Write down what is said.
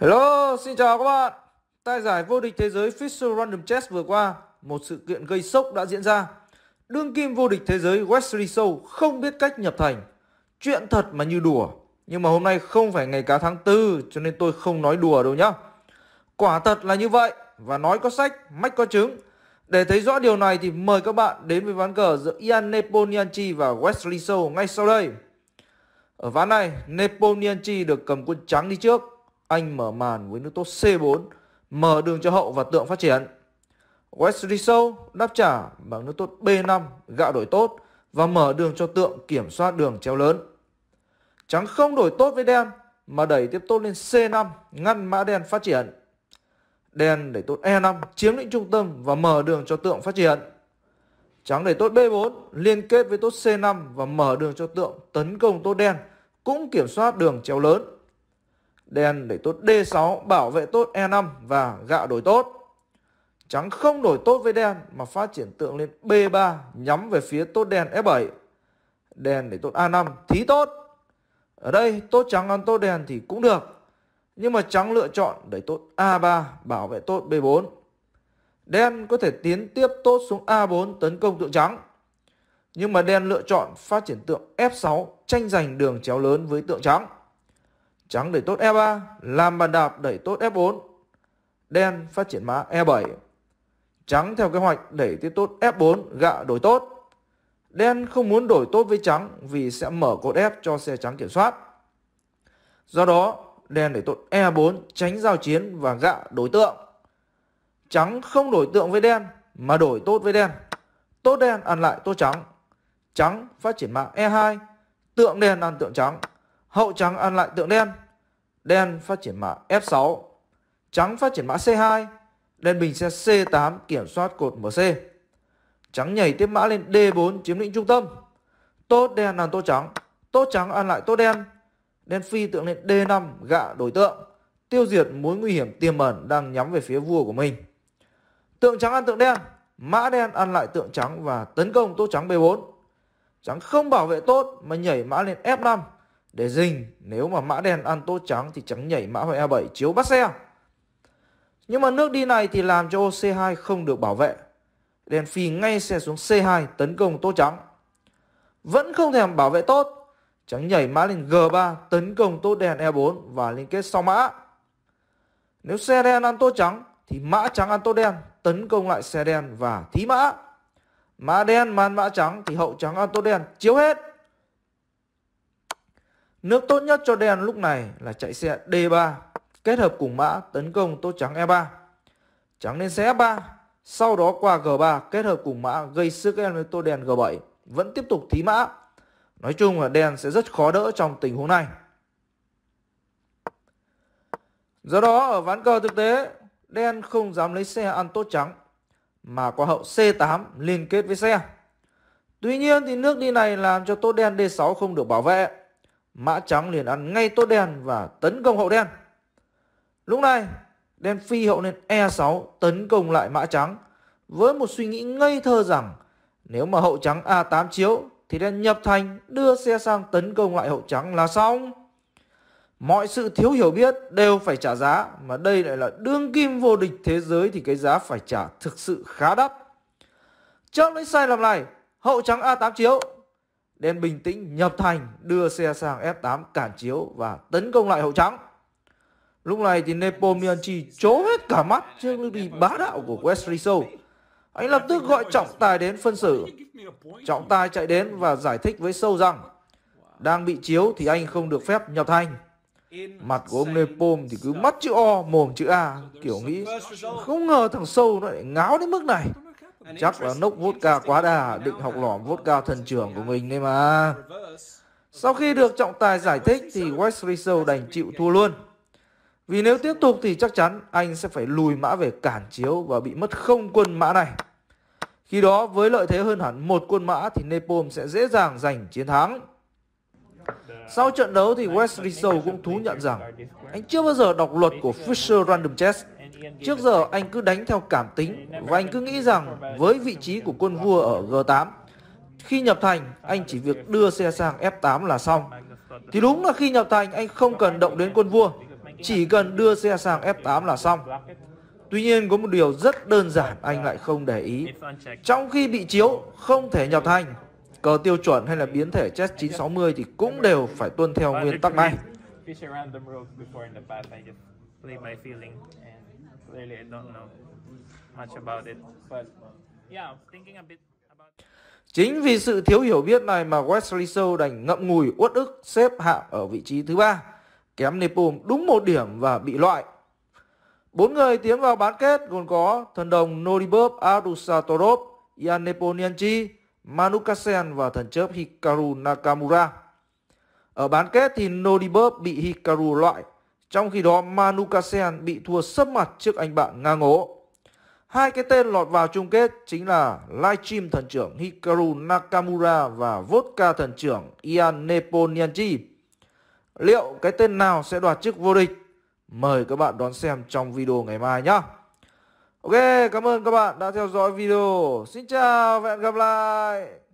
Hello, xin chào các bạn. Tại giải vô địch thế giới Fisher Random Chess vừa qua, một sự kiện gây sốc đã diễn ra. Đương kim vô địch thế giới Wesley Show không biết cách nhập thành. Chuyện thật mà như đùa. Nhưng mà hôm nay không phải ngày cá tháng tư cho nên tôi không nói đùa đâu nhá. Quả thật là như vậy và nói có sách, mách có chứng. Để thấy rõ điều này thì mời các bạn đến với ván cờ giữa Ian Neponianchi và Wesley Show ngay sau đây. Ở ván này, Neponianchi được cầm quân trắng đi trước anh mở màn với nước tốt C4, mở đường cho hậu và tượng phát triển. West Rizzo đáp trả bằng nước tốt B5 gạo đổi tốt và mở đường cho tượng kiểm soát đường treo lớn. Trắng không đổi tốt với đen mà đẩy tiếp tốt lên C5 ngăn mã đen phát triển. Đen đẩy tốt E5 chiếm lĩnh trung tâm và mở đường cho tượng phát triển. Trắng đẩy tốt B4 liên kết với tốt C5 và mở đường cho tượng tấn công tốt đen cũng kiểm soát đường treo lớn đen để tốt D6, bảo vệ tốt E5 và gạo đổi tốt. Trắng không đổi tốt với đen mà phát triển tượng lên B3 nhắm về phía tốt đen F7. Đen để tốt A5, thí tốt. Ở đây tốt trắng ăn tốt đen thì cũng được. Nhưng mà trắng lựa chọn đẩy tốt A3 bảo vệ tốt B4. Đen có thể tiến tiếp tốt xuống A4 tấn công tượng trắng. Nhưng mà đen lựa chọn phát triển tượng F6 tranh giành đường chéo lớn với tượng trắng. Trắng đẩy tốt E3, làm bàn đạp đẩy tốt F4. Đen phát triển mã E7. Trắng theo kế hoạch đẩy tiếp tốt F4, gạ đổi tốt. Đen không muốn đổi tốt với trắng vì sẽ mở cột F cho xe trắng kiểm soát. Do đó, đen đẩy tốt E4 tránh giao chiến và gạ đối tượng. Trắng không đổi tượng với đen mà đổi tốt với đen. Tốt đen ăn lại tốt trắng. Trắng phát triển mã E2, tượng đen ăn tượng trắng hậu trắng ăn lại tượng đen. Đen phát triển mã F6, trắng phát triển mã C2, đen bình xe C8 kiểm soát cột MC. Trắng nhảy tiếp mã lên D4 chiếm lĩnh trung tâm. Tốt đen làm tốt trắng, tốt trắng ăn lại tốt đen. Đen phi tượng lên D5 gạ đối tượng, tiêu diệt mối nguy hiểm tiềm ẩn đang nhắm về phía vua của mình. Tượng trắng ăn tượng đen, mã đen ăn lại tượng trắng và tấn công tốt trắng B4. Trắng không bảo vệ tốt mà nhảy mã lên F5 để dình, nếu mà mã đen ăn tốt trắng thì trắng nhảy mã hoa E7 chiếu bắt xe. À? Nhưng mà nước đi này thì làm cho C2 không được bảo vệ. Đèn phi ngay xe xuống C2 tấn công tốt trắng. Vẫn không thèm bảo vệ tốt. Trắng nhảy mã lên G3 tấn công tốt đèn E4 và liên kết sau mã. Nếu xe đen ăn tốt trắng thì mã trắng ăn tốt đen tấn công lại xe đen và thí mã. Mã đen man mã trắng thì hậu trắng ăn tốt đen chiếu hết. Nước tốt nhất cho đen lúc này là chạy xe D3 kết hợp cùng mã tấn công tốt trắng E3. Trắng lên xe F3, sau đó qua G3 kết hợp cùng mã gây sức em với tô đen G7 vẫn tiếp tục thí mã. Nói chung là đen sẽ rất khó đỡ trong tình huống này. Do đó ở ván cờ thực tế, đen không dám lấy xe ăn tốt trắng mà qua hậu C8 liên kết với xe. Tuy nhiên thì nước đi này làm cho tốt đen D6 không được bảo vệ Mã trắng liền ăn ngay tốt đen và tấn công hậu đen. Lúc này, đen phi hậu lên E6 tấn công lại mã trắng với một suy nghĩ ngây thơ rằng nếu mà hậu trắng A8 chiếu thì đen nhập thành đưa xe sang tấn công lại hậu trắng là xong. Mọi sự thiếu hiểu biết đều phải trả giá mà đây lại là đương kim vô địch thế giới thì cái giá phải trả thực sự khá đắt. Trước lấy sai lầm này, hậu trắng A8 chiếu nên bình tĩnh nhập thành đưa xe sang F8 cản chiếu và tấn công lại hậu trắng. Lúc này thì Nepomianchi chố hết cả mắt trước lối đi bá đạo của West Rizzo. Anh lập tức gọi trọng tài đến phân xử. Trọng tài chạy đến và giải thích với sâu rằng đang bị chiếu thì anh không được phép nhập thành. Mặt của ông Nepom thì cứ mắt chữ O, mồm chữ A, kiểu nghĩ không ngờ thằng sâu nó lại ngáo đến mức này. Chắc là nốc vodka quá đà, định học lỏm vodka thần trưởng của mình đây mà. Sau khi được trọng tài giải thích thì Wesley Show đành chịu thua luôn. Vì nếu tiếp tục thì chắc chắn anh sẽ phải lùi mã về cản chiếu và bị mất không quân mã này. Khi đó với lợi thế hơn hẳn một quân mã thì Nepom sẽ dễ dàng giành chiến thắng. Sau trận đấu thì Wesley Show cũng thú nhận rằng anh chưa bao giờ đọc luật của Fisher Random Chess Trước giờ anh cứ đánh theo cảm tính và anh cứ nghĩ rằng với vị trí của quân vua ở G8, khi nhập thành anh chỉ việc đưa xe sang F8 là xong. Thì đúng là khi nhập thành anh không cần động đến quân vua, chỉ cần đưa xe sang F8 là xong. Tuy nhiên có một điều rất đơn giản anh lại không để ý. Trong khi bị chiếu, không thể nhập thành, cờ tiêu chuẩn hay là biến thể chess 960 thì cũng đều phải tuân theo nguyên tắc này really I don't know much about it, but yeah, thinking a bit. Chính vì sự thiếu hiểu biết này mà Wesley So đành ngậm ngùi uất ức xếp hạng ở vị trí thứ ba, kém Nepom đúng một điểm và bị loại. Bốn người tiến vào bán kết gồm có thần đồng Noribov Adusatorov, Ian Neponianchi, Manukasen và thần chớp Hikaru Nakamura. Ở bán kết thì Noribov bị Hikaru loại trong khi đó Manukasen bị thua sấp mặt trước anh bạn Nga ngố. Hai cái tên lọt vào chung kết chính là livestream thần trưởng Hikaru Nakamura và Vodka thần trưởng Ian Neponianchi. Liệu cái tên nào sẽ đoạt chức vô địch? Mời các bạn đón xem trong video ngày mai nhé. Ok, cảm ơn các bạn đã theo dõi video. Xin chào và hẹn gặp lại.